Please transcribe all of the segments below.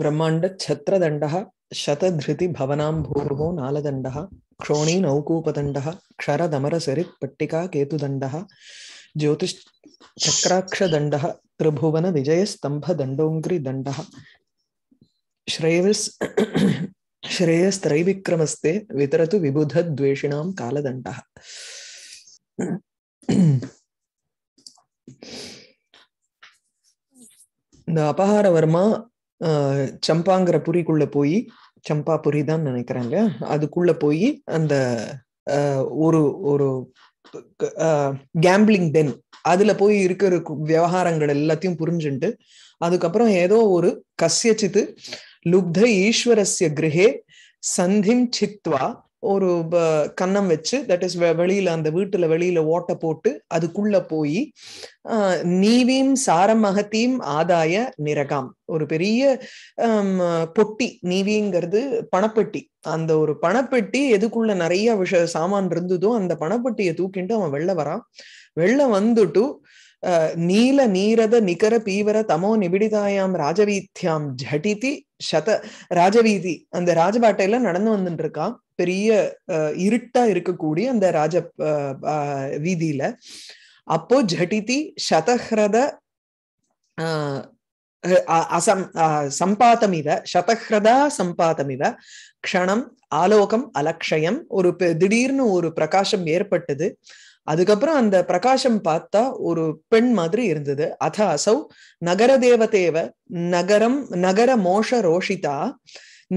ब्रह्मांड छत्रदंड शतधृति भवनाम्भूर्वो नालदंड क्षोणी नौकूपदंड क्षरदमर सरित्पट्टिका केतुदंड ज्योतिश्चक्राक्षदंड त्रिभुवन विजयस्तंभदंडोङ्घ्रिदंड श्रेयस् श्रेयस्त्रैविक्रमस्ते वितरतु विबुधद्वेषिणां कालदण्डः இந்த அபகாரவர்மா சம்பாங்கிற புரிக்குள்ள போய் சம்பா புரி தான் நினைக்கிறாங்க அதுக்குள்ள போய் அந்த ஒரு ஒரு கேம்பிளிங் டென் அதுல போய் இருக்கிற விவகாரங்கள் எல்லாத்தையும் புரிஞ்சுட்டு அதுக்கப்புறம் ஏதோ ஒரு கசியச்சித்து லுப்த ஈஸ்வரஸ்ய கிரகே சந்திம் சித்வா ஒரு கன்னம் வச்சு தட் இஸ் வெளியில அந்த வீட்டுல வெளியில ஓட்ட போட்டு அதுக்குள்ள போய் நீவியும் சாரம் அகத்தியும் ஆதாய நிரகாம் ஒரு பெரிய பொட்டி நீவிங்கிறது பணப்பெட்டி அந்த ஒரு பணப்பெட்டி எதுக்குள்ள நிறைய விஷ சாமான் இருந்ததோ அந்த பணப்பெட்டியை தூக்கிட்டு அவன் வெளில வரான் வெளில வந்துட்டு நீல நீரத நிகர பீவர தமோ நிபிடிதாயாம் ராஜவீத்தியாம் ஜட்டிதி சத ராஜவீதி அந்த ராஜபாட்டையில நடந்து வந்துட்டு இருக்கா பெரிய இருட்டா இருக்கக்கூடிய அந்த ராஜ வீதியில அப்போ ஜட்டிதி சதஹ்ரத அசம் சம்பாதமிவ சதஹ்ரதா இவ க்ஷணம் ஆலோகம் அலக்ஷயம் ஒரு திடீர்னு ஒரு பிரகாசம் ஏற்பட்டது அதுக்கப்புறம் அந்த பிரகாசம் பார்த்தா ஒரு பெண் மாதிரி இருந்தது அத அசௌ நகர தேவதேவ நகரம் நகர மோஷ ரோஷிதா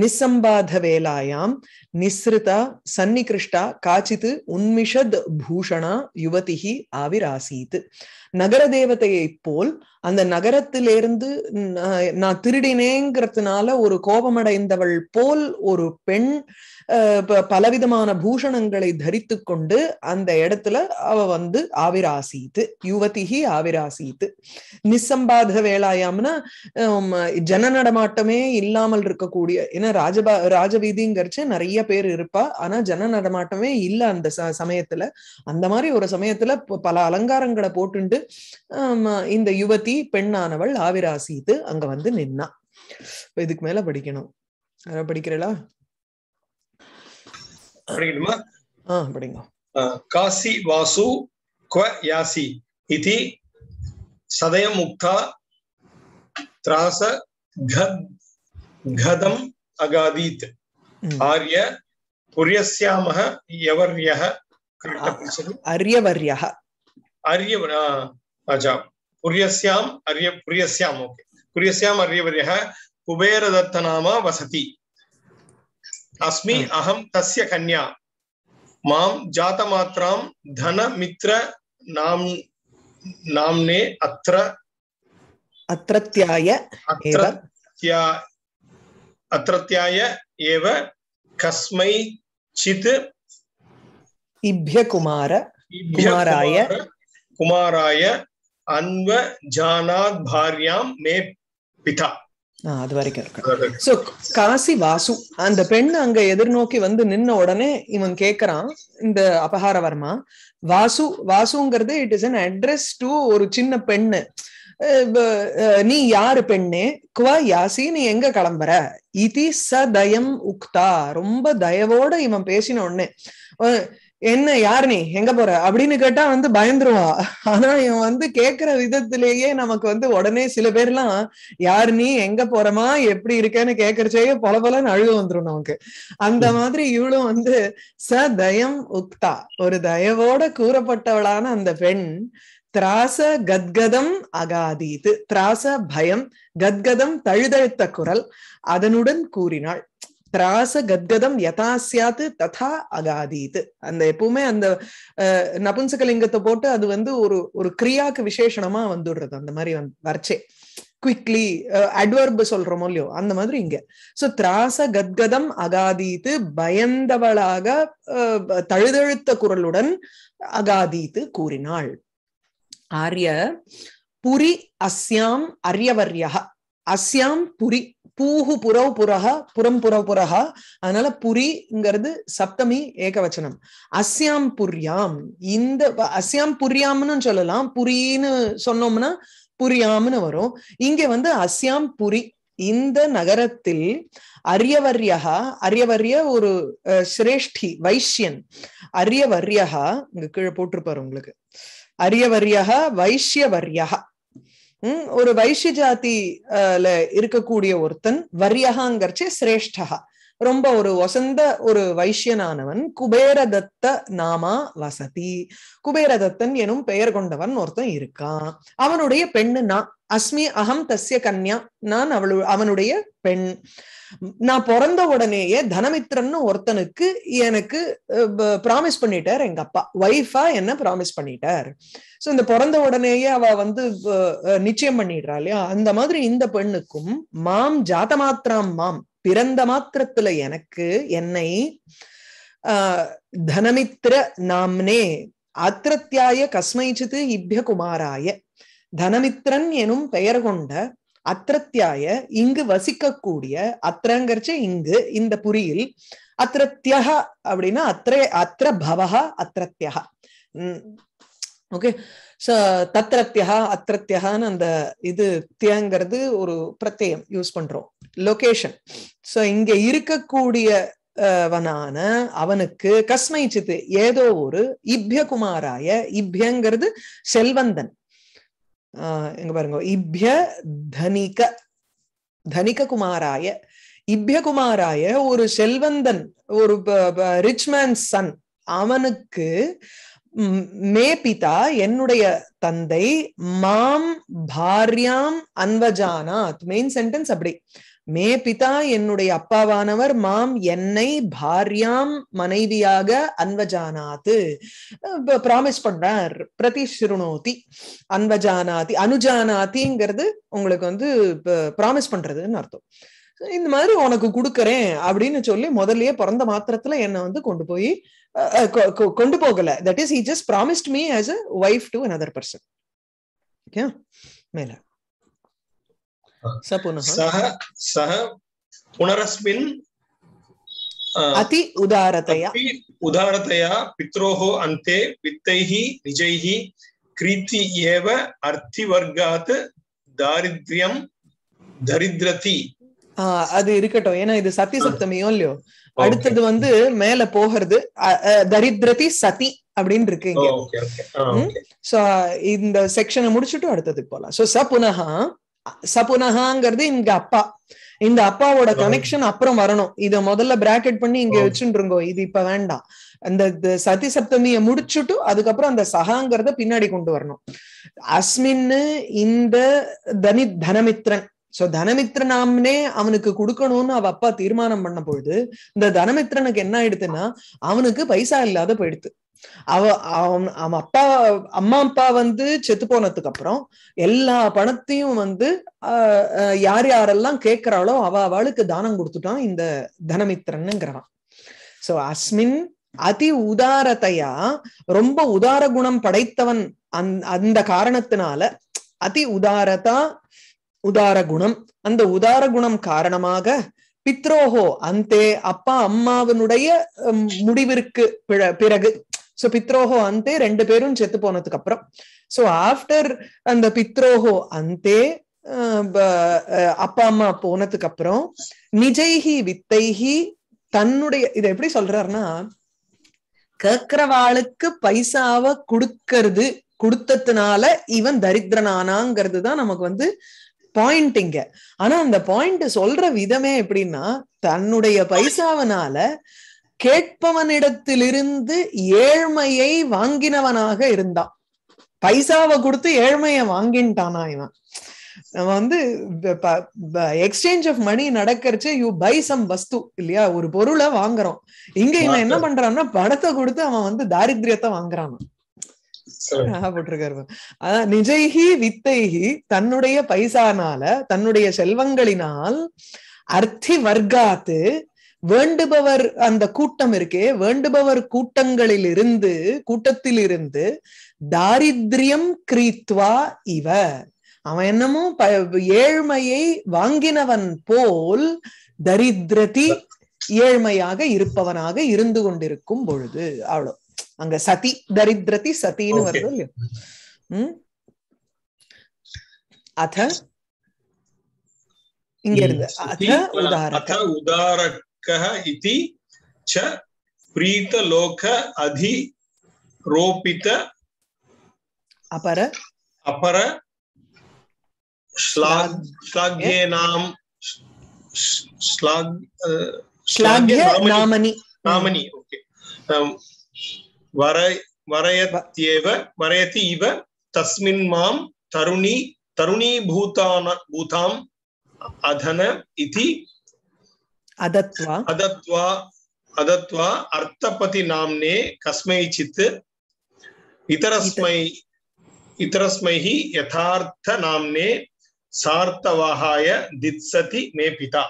நிசம்பாத வேலாயாம் நிஸ்ருதா சன்னிகிருஷ்டா காச்சித் உன்மிஷத் பூஷணா யுவதிஹி ஆவிராசீத் நகர தேவதையை போல் அந்த நகரத்திலிருந்து நான் திருடினேங்கிறதுனால ஒரு கோபமடைந்தவள் போல் ஒரு பெண் பலவிதமான பூஷணங்களை தரித்து கொண்டு அந்த இடத்துல அவ வந்து ஆவிராசீத்து யுவதிகி ஆவிராசித்து நிசம்பாத வேளாயாம்னா ஜன நடமாட்டமே இல்லாமல் இருக்கக்கூடிய ஏன்னா ராஜபா ராஜவீதிங்கிறச்சு நிறைய பேர் இருப்பா ஆனா ஜன நடமாட்டமே இல்லை அந்த சமயத்துல அந்த மாதிரி ஒரு சமயத்துல பல அலங்காரங்களை போட்டுண்டு இந்த யுவதி பெண்ணானவள் ஆவிராசித்து அங்க வந்து நின்னா இதுக்கு மேல படிக்கணும் யாரா காசி வாசு क्व यासी इति सदयम् उक्ता त्रास घद घदम् अगादीत् आर्य पुर्यस्यामः अर्य अच्छा पुर्यस्याम वसति अस्मि हाँ। अहं तस्य कन्या मां जातमात्रां मित्र नाम नामने अत्र अत्रत्याय अत्रत्याय एव कस्मै कस्मैचित् इभ्यकुमार कुमाराय குமாராய அன்வ ஜானாத் பாரியாம் மே பிதா அது வரைக்கும் இருக்கு சோ காசி வாசு அந்த பெண் அங்க எதிர்நோக்கி வந்து நின்ன உடனே இவன் கேக்குறான் இந்த அபகார வர்மா வாசு வாசுங்கிறது it is an address to ஒரு சின்ன பெண்ணு நீ யாரு பெண்ணே குவா யாசி நீ எங்க கிளம்புற இதி ச தயம் உக்தா ரொம்ப தயவோட இவன் பேசின உடனே என்ன யார் நீ எங்க போற அப்படின்னு கேட்டா வந்து பயந்துருவா ஆனா இவன் வந்து கேக்குற விதத்திலேயே நமக்கு வந்து உடனே சில பேர் எல்லாம் யார் நீ எங்க போறமா எப்படி இருக்கேன்னு கேக்குறச்சே பல பொலன்னு அழுக வந்துரும் நமக்கு அந்த மாதிரி இவளும் வந்து ச தயம் உக்தா ஒரு தயவோட கூறப்பட்டவளான அந்த பெண் திராச கத்கதம் அகாதீது திராச பயம் கத்கதம் தழுதழுத்த குரல் அதனுடன் கூறினாள் திராச கத்கதம் யதா சாத்து ததா அகாதீத் அந்த எப்பவுமே அந்த நபுன்சகலிங்கத்தை போட்டு அது வந்து ஒரு ஒரு கிரியாக்கு விசேஷனமா வந்துடுறது அந்த மாதிரி வரச்சே குவிக்லி அட்வர்பு சொல்றோமோ இல்லையோ அந்த மாதிரி இங்க சோ திராச கத்கதம் அகாதீத்து பயந்தவளாக தழுதழுத்த குரலுடன் அகாதீத்து கூறினாள் ஆரிய புரி அஸ்யாம் அரியவர்யா அஸ்யாம் புரி பூஹு புரவு புரஹ புறம் புறவு புரஹ அதனால புரிங்கிறது சப்தமி ஏகவச்சனம் அஸ்யாம் புரியாம் இந்த அஸ்யாம் புரியாம்னு சொல்லலாம் புரின்னு சொன்னோம்னா புரியாம்னு வரும் இங்க வந்து அஸ்யாம் புரி இந்த நகரத்தில் அரியவர்யா அரியவர்ய ஒரு சிரேஷ்டி வைஷ்யன் அரியவர்யா இங்க கீழே போட்டிருப்பாரு உங்களுக்கு அரியவர்யகா வைஷ்யவர்யா ஒரு வைஷ்ய ஜாதி இருக்கக்கூடிய ஒருத்தன் வரியகாங்கிறச்சே சிரேஷ்டகா ரொம்ப ஒரு வசந்த ஒரு வைஷ்யனானவன் குபேரதத்த நாமா வசதி குபேரதத்தன் எனும் பெயர் கொண்டவன் ஒருத்தன் இருக்கான் அவனுடைய பெண்ணு நான் அஸ்மி அகம் தஸ்ய கன்யா நான் அவளு அவனுடைய பெண் நான் பிறந்த உடனேயே தனமித்ரன்னு ஒருத்தனுக்கு எனக்கு ப்ராமிஸ் பண்ணிட்டார் எங்க அப்பா ஒய்ஃபா என்ன ப்ராமிஸ் பண்ணிட்டார் சோ இந்த பிறந்த உடனேயே அவ வந்து நிச்சயம் பண்ணிடுறா இல்லையா அந்த மாதிரி இந்த பெண்ணுக்கும் மாம் மாத்திராம் மாம் பிறந்த மாத்திரத்துல எனக்கு என்னை தனமித்திர நாம்னே அத்திரத்தியாய கஸ்மைச்சித்து இப்ய குமாராய தனமித்ரன் எனும் பெயர் கொண்ட அத்திரத்தியாய இங்கு வசிக்கக்கூடிய அத்திரங்கிறச்சு இங்கு இந்த புரியில் அத்திரத்தியா அப்படின்னா அத்திர அத்திர பவஹா அத்திரத்தியா ஓகே சோ தத்திரத்தியா அத்திரத்தியான்னு அந்த இது தியங்கிறது ஒரு பிரத்யம் யூஸ் பண்றோம் லொகேஷன் சோ இங்க இருக்கக்கூடிய வனான அவனுக்கு கஸ்மை சித்து ஏதோ ஒரு இப்ய குமாராய இப்யங்கிறது செல்வந்தன் ஆஹ் எங்க பாருங்க இப்ய தனிக தனிக குமாராய இப்ய குமாராய ஒரு செல்வந்தன் ஒரு ரிச்மேன் சன் அவனுக்கு மே பிதா என்னுடைய தந்தை மாம் பாரியாம் அன்வஜானாத் மெயின் சென்டென்ஸ் அப்படி மே பிதா என்னுடைய அப்பாவானவர் மாம் என்னை பாரியாம் மனைவியாக அன்வஜானாத்து ப்ராமிஸ் பண்றார் பிரதிசிருணோதி அன்வஜானாதி அனுஜானாதிங்கிறது உங்களுக்கு வந்து ப்ராமிஸ் பண்றதுன்னு அர்த்தம் இந்த மாதிரி உனக்கு கொடுக்கறேன் அப்படின்னு சொல்லி முதல்லயே பிறந்த மாத்திரத்துல என்னை வந்து கொண்டு போய் கொண்டு போகல that is he just promised me as a wife to another person okay மேல स पुनः सः सः पुनरस्मिन् अति उदारतया उदारतया पित्रोः अन्ते वित्तैः निजैः क्रीति एव अर्थिवर्गात् தாரித்யம் தரித்திரதி அது இருக்கட்டும் ஏன்னா இது சதி சப்தமியும் இல்லையோ அடுத்தது வந்து மேல போகிறது தரித்திரதி சதி அப்படின்னு இருக்கு இங்க சோ இந்த செக்ஷனை முடிச்சுட்டு அடுத்ததுக்கு போலாம் சோ ச புனகா சபுனகாங்கிறது இங்க அப்பா இந்த அப்பாவோட கனெக்ஷன் அப்புறம் வரணும் இத முதல்ல பிராக்கெட் பண்ணி இங்க வச்சுருங்கோ இது இப்ப வேண்டாம் அந்த சதி சப்தமிய முடிச்சுட்டு அதுக்கப்புறம் அந்த சகாங்கிறத பின்னாடி கொண்டு வரணும் அஸ்மின்னு இந்த தனி தனமித்ரன் சோ தனமித்ர நாம்னே அவனுக்கு கொடுக்கணும்னு அவ அப்பா தீர்மானம் பண்ண பொழுது இந்த தனமித்ரனுக்கு என்ன ஆயிடுதுன்னா அவனுக்கு பைசா இல்லாத போயிடுது அவ அவன் அவன் அப்பா அம்மா அப்பா வந்து செத்து போனதுக்கு அப்புறம் எல்லா பணத்தையும் வந்து யார் யாரெல்லாம் கேட்கிறாளோ அவ அவளுக்கு தானம் கொடுத்துட்டான் இந்த தனமித்திரன்னுங்கிறவன் சோ அஸ்மின் அதி உதாரத்தையா ரொம்ப உதார குணம் படைத்தவன் அந் அந்த காரணத்தினால அதி உதாரதா உதார குணம் அந்த உதார குணம் காரணமாக பித்ரோஹோ அந்தே அப்பா அம்மாவினுடைய முடிவிற்கு பிறகு சோ பித்ரோஹோ அந்தே ரெண்டு பேரும் செத்து போனதுக்கு அப்புறம் சோ ஆஃப்டர் அந்த பித்ரோஹோ அந்தே அப்பா அம்மா போனதுக்கு அப்புறம் நிஜைஹி வித்தைஹி தன்னுடைய இதை எப்படி சொல்றாருன்னா கேக்குறவாளுக்கு பைசாவை கொடுக்கறது கொடுத்ததுனால இவன் தரித்திரனானாங்கிறது தான் நமக்கு வந்து பாயிண்ட் இங்க ஆனா அந்த பாயிண்ட் சொல்ற விதமே எப்படின்னா தன்னுடைய பைசாவனால கேட்பவனிடத்திலிருந்து ஏழ்மையை வாங்கினவனாக இருந்தான் பைசாவை கொடுத்து ஏழ்மையை வாங்கின்ட்டானா இவன் நம்ம வந்து எக்ஸ்சேஞ்ச் ஆஃப் மணி நடக்கிறச்சு யூ பை சம் வஸ்து இல்லையா ஒரு பொருளை வாங்குறோம் இங்க இவன் என்ன பண்றான்னா படத்தை கொடுத்து அவன் வந்து தாரித்யத்தை வாங்குறான் அதான் நிஜைகி தன்னுடைய பைசானால தன்னுடைய செல்வங்களினால் அர்த்தி வர்க்காத்து வேண்டுபவர் அந்த கூட்டம் இருக்கே வேண்டுபவர் கூட்டங்களில் இருந்து கூட்டத்தில் இருந்து தாரித்யம் கிரீத்வா இவ அவன் என்னமோ ஏழ்மையை வாங்கினவன் போல் தரித்ரதி ஏழ்மையாக இருப்பவனாக இருந்து கொண்டிருக்கும் பொழுது அவ்வளோ அங்க சதி தரித்ரதி சதின்னு வருது இல்லையோ உம் அத இங்க இருந்து அத உதாரக इति च प्रीतलोक अधिरोपित अपर अपर श्लाघ श्लाघ श्लाघ्य नामनि नामनि ओके अं, वर वरयत्येव वरयति इव तस्मिन् तरुणी भूतान भूताम् अधन इति अदत्वा अदत्वा अदत्वा अर्थपति नामने कस्मैचित् इतरस्मै इतरस्मैः यथार्थनाम्ने सार्थवाहाय दित्सति मे पिता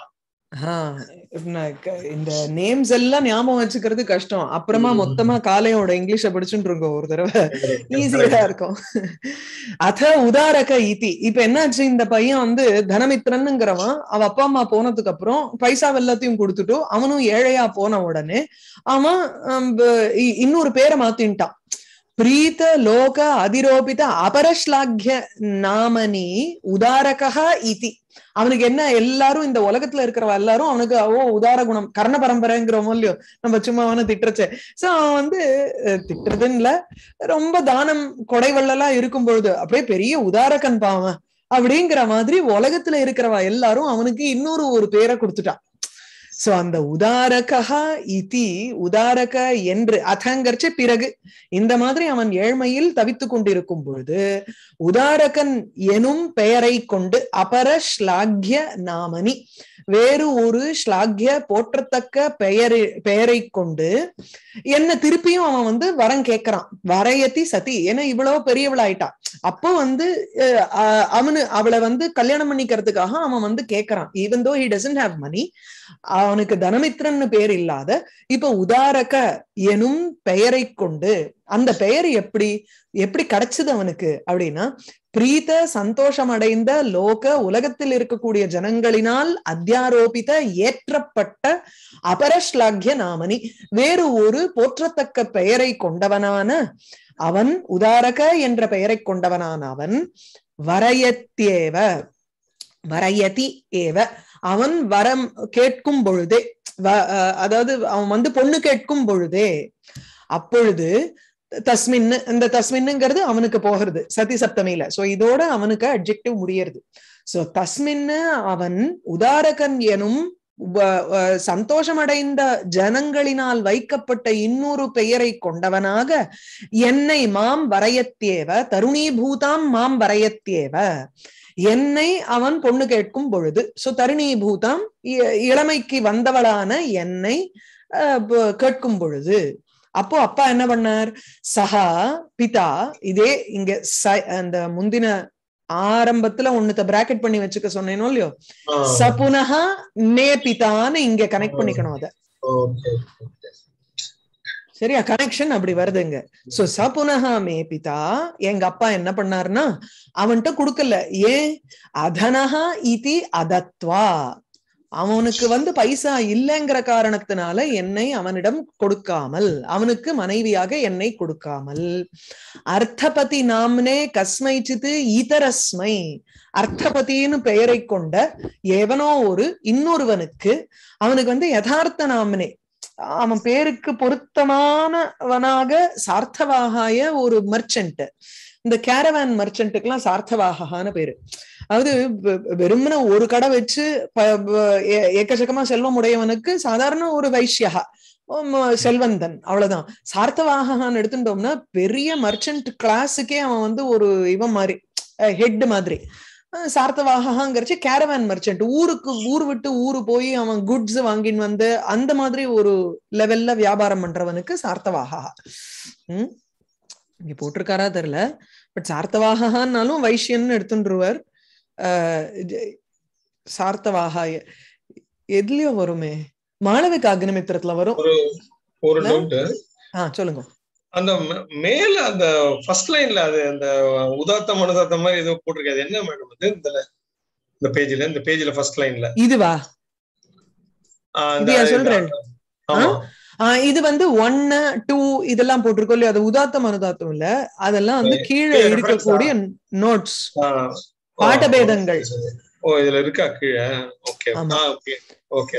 இந்த நேம்ஸ் எல்லாம் ஞாபகம் வச்சுக்கிறது கஷ்டம் அப்புறமா மொத்தமா காலையோட இங்கிலீஷ படிச்சுட்டு இருக்கோம் ஒரு தடவை ஈஸியா இருக்கும் அத உதாரக ஈதி இப்ப என்னாச்சு இந்த பையன் வந்து தனமித்ரன்ங்கிறவன் அவ அப்பா அம்மா போனதுக்கு அப்புறம் பைசா எல்லாத்தையும் கொடுத்துட்டு அவனும் ஏழையா போன உடனே அவன் இன்னொரு பேரை மாத்தின்ட்டான் பிரீத லோக அதிரோபித அபரஸ்லாகிய நாமனி உதாரகா இதி அவனுக்கு என்ன எல்லாரும் இந்த உலகத்துல இருக்கிறவ எல்லாரும் அவனுக்கு ஓ உதார குணம் கர்ண பரம்பரைங்கிறோமோ இல்லையோ நம்ம சும்மா அவனை திட்டுறச்சே சோ அவன் வந்து திட்டுறதுன்னு இல்ல ரொம்ப தானம் கொடைவள்ளலாம் இருக்கும் பொழுது அப்படியே பெரிய உதாரகன் பாவன் அப்படிங்கிற மாதிரி உலகத்துல இருக்கிறவ எல்லாரும் அவனுக்கு இன்னொரு ஒரு பேரை கொடுத்துட்டான் சோ அந்த உதாரகா இதி உதாரக என்று அதங்கரிச்ச பிறகு இந்த மாதிரி அவன் ஏழ்மையில் தவித்து கொண்டிருக்கும் பொழுது உதாரகன் எனும் பெயரை கொண்டு அபர ஸ்லாக்ய நாமனி வேறு ஒரு ஸ்லாகிய போற்றத்தக்க பெயர் பெயரை கொண்டு என்ன திருப்பியும் அவன் வந்து வரம் கேட்கறான் வரையத்தி சதி ஏன்னா இவ்வளவு பெரியவளாயிட்டா அப்போ வந்து அவனு அவளை வந்து கல்யாணம் பண்ணிக்கிறதுக்காக அவன் வந்து கேட்கறான் even though he doesn't have money அவனுக்கு தனமித்ரன்னு பேர் இல்லாத இப்ப உதாரக எனும் பெயரை கொண்டு அந்த பெயர் எப்படி எப்படி கிடைச்சது அவனுக்கு அப்படின்னா பிரீத சந்தோஷம் அடைந்த லோக உலகத்தில் இருக்கக்கூடிய ஜனங்களினால் அத்தியாரோபித ஏற்றப்பட்ட அபரஸ்லாகிய நாமனி வேறு ஒரு போற்றத்தக்க பெயரை கொண்டவனான அவன் உதாரக என்ற பெயரை கொண்டவனான அவன் வரையத்தேவ வரையதி ஏவ அவன் வரம் கேட்கும் பொழுதே அதாவது அவன் வந்து பொண்ணு கேட்கும் பொழுதே அப்பொழுது தஸ்மின்னு இந்த தஸ்மின்னுங்கிறது அவனுக்கு போகிறது சதி சப்தமியில சோ இதோட அவனுக்கு அப்ஜெக்டிவ் முடியறது சோ தஸ்மின்னு அவன் உதாரகன் எனும் சந்தோஷமடைந்த ஜனங்களினால் வைக்கப்பட்ட இன்னொரு பெயரை கொண்டவனாக என்னை மாம் வரையத்தேவ தருணீபூதாம் மாம் வரையத்தேவ என்னை அவன் பொண்ணு கேட்கும் பொழுது சோ தருணீபூதாம் இளமைக்கு வந்தவளான என்னை கேட்கும் பொழுது அப்போ அப்பா என்ன பண்ணார் சஹா பிதா இதே இங்க அந்த முந்தின ஆரம்பத்துல ஒன்னுத்த பிராக்கெட் பண்ணி வச்சுக்க சொன்னேனோ இல்லையோ சபுனஹா நே பிதான்னு இங்க கனெக்ட் பண்ணிக்கணும் அத சரியா கனெக்ஷன் அப்படி வருதுங்க சோ சபுனஹா மே பிதா எங்க அப்பா என்ன பண்ணாருன்னா அவன்கிட்ட கொடுக்கல ஏன் அதனஹா இதி அதத்வா அவனுக்கு வந்து பைசா இல்லைங்கிற காரணத்தினால என்னை அவனிடம் கொடுக்காமல் அவனுக்கு மனைவியாக என்னை கொடுக்காமல் அர்த்தபதி நாம்னே கஸ்மை சித்து இதரஸ்மை அர்த்தபதின்னு பெயரை கொண்ட எவனோ ஒரு இன்னொருவனுக்கு அவனுக்கு வந்து யதார்த்த நாம்னே அவன் பேருக்கு பொருத்தமானவனாக சார்த்தவாகாய ஒரு மர்ச்சன்ட் இந்த கேரவான் மர்ச்சன்ட்டுக்கெல்லாம் சார்த்தவாகான பேரு அதாவது வெறும்னா ஒரு கடை வச்சு ஏக்கச்சக்கமா செல்வம் உடையவனுக்கு சாதாரண ஒரு வைஷ்யா செல்வந்தன் அவ்வளவுதான் சார்த்தவாகான்னு எடுத்துட்டோம்னா பெரிய மர்ச்சன்ட் கிளாஸுக்கே அவன் வந்து ஒரு இவன் மாதிரி ஹெட் மாதிரி சார்த்தவாகங்கிறச்சு கேரவான் மர்ச்சன்ட் ஊருக்கு ஊர் விட்டு ஊரு போய் அவன் குட்ஸ் வாங்கின்னு வந்து அந்த மாதிரி ஒரு லெவல்ல வியாபாரம் பண்றவனுக்கு சார்த்தவாகா உம் இங்க போட்டிருக்காரா தெரியல பட் சார்த்தவாகனாலும் வைஷ்யன்னு எடுத்துருவார் சார்த்தவாக எதுலயோ வருமே மாளவிக அக்னிமித்திரத்துல வரும் ஒரு சொல்லுங்க அந்த மேல அந்த ஃபர்ஸ்ட் லைன்ல அது அந்த உதாத்த அனுதாத்தம் மாதிரி ஏதோ போட்டிருக்காது என்ன மேடம் அது இந்த இந்த பேஜ்ல இந்த பேஜ்ல ஃபர்ஸ்ட் லைன்ல இதுவா சொல்றேன் இது வந்து ஒன்னு டூ இதெல்லாம் போட்டிருக்கோம் இல்லையா அது உதாத்தம் அனுதாத்தம் இல்ல அதெல்லாம் வந்து கீழே இருக்கக்கூடிய நோட்ஸ் பாட்டபேதங்கள் ஓ இதுல இருக்கா கீழே ஓகே ஓகே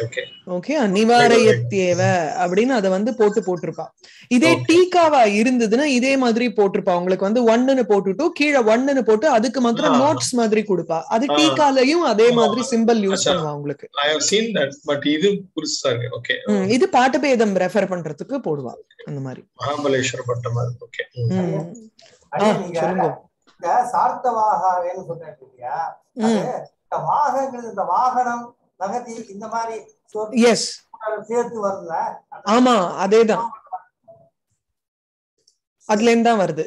ஓகே ஓகே நிவாரயத்தேவ அப்படின்னு அதை வந்து போட்டு போட்டிருப்பா இதே டீக்காவா இருந்ததுன்னா இதே மாதிரி போட்டிருப்பா உங்களுக்கு வந்து ஒன்னுன்னு போட்டுட்டு கீழே ஒன்னு போட்டு அதுக்கு மாத்திரம் நோட்ஸ் மாதிரி கொடுப்பா அது டீக்காலையும் அதே மாதிரி சிம்பிள் யூஸ் பண்ணுவா உங்களுக்கு ஐ ஹவ் இது புதுசா இருக்கு ஓகே இது பாட்டபேதம் ரெஃபர் பண்றதுக்கு போடுவா அந்த மாதிரி மகாபலேஸ்வர மாதிரி ஓகே சொல்லுங்க சார்த்தவாக வேணும் இந்த வாகங்கள் இந்த வாகனம் நகதி இந்த மாதிரி எஸ் சேர்த்து வரல ஆமா அதேதான் அதுல இருந்து தான் வருது